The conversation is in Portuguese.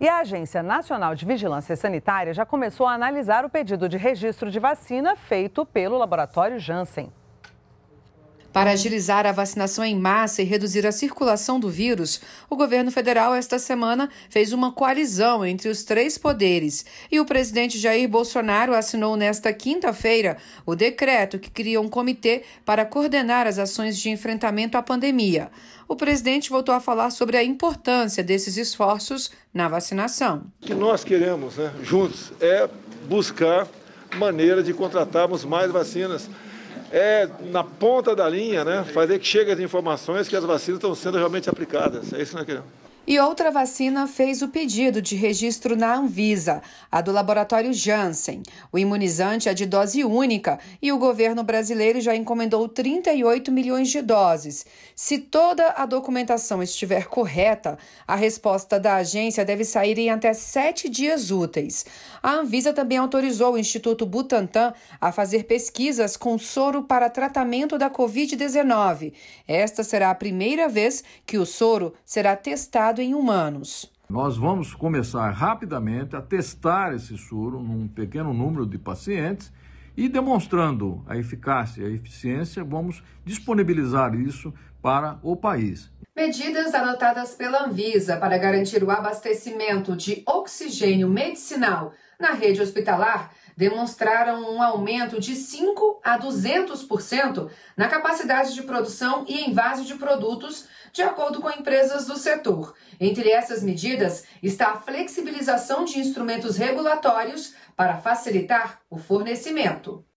E a Agência Nacional de Vigilância Sanitária já começou a analisar o pedido de registro de vacina feito pelo laboratório Janssen. Para agilizar a vacinação em massa e reduzir a circulação do vírus, o governo federal, esta semana, fez uma coalizão entre os três poderes e o presidente Jair Bolsonaro assinou nesta quinta-feira o decreto que cria um comitê para coordenar as ações de enfrentamento à pandemia. O presidente voltou a falar sobre a importância desses esforços na vacinação. O que nós queremos, né, juntos, é buscar maneira de contratarmos mais vacinas é, na ponta da linha, né, fazer que chegue as informações que as vacinas estão sendo realmente aplicadas. É isso que nós né, queremos. E outra vacina fez o pedido de registro na Anvisa, a do laboratório Janssen. O imunizante é de dose única e o governo brasileiro já encomendou 38 milhões de doses. Se toda a documentação estiver correta, a resposta da agência deve sair em até sete dias úteis. A Anvisa também autorizou o Instituto Butantan a fazer pesquisas com soro para tratamento da Covid-19. Esta será a primeira vez que o soro será testado em humanos. Nós vamos começar rapidamente a testar esse soro num pequeno número de pacientes e demonstrando a eficácia e a eficiência, vamos disponibilizar isso para o país. Medidas adotadas pela Anvisa para garantir o abastecimento de oxigênio medicinal na rede hospitalar demonstraram um aumento de 5 a 200% na capacidade de produção e envase de produtos, de acordo com empresas do setor. Entre essas medidas está a flexibilização de instrumentos regulatórios para facilitar o fornecimento.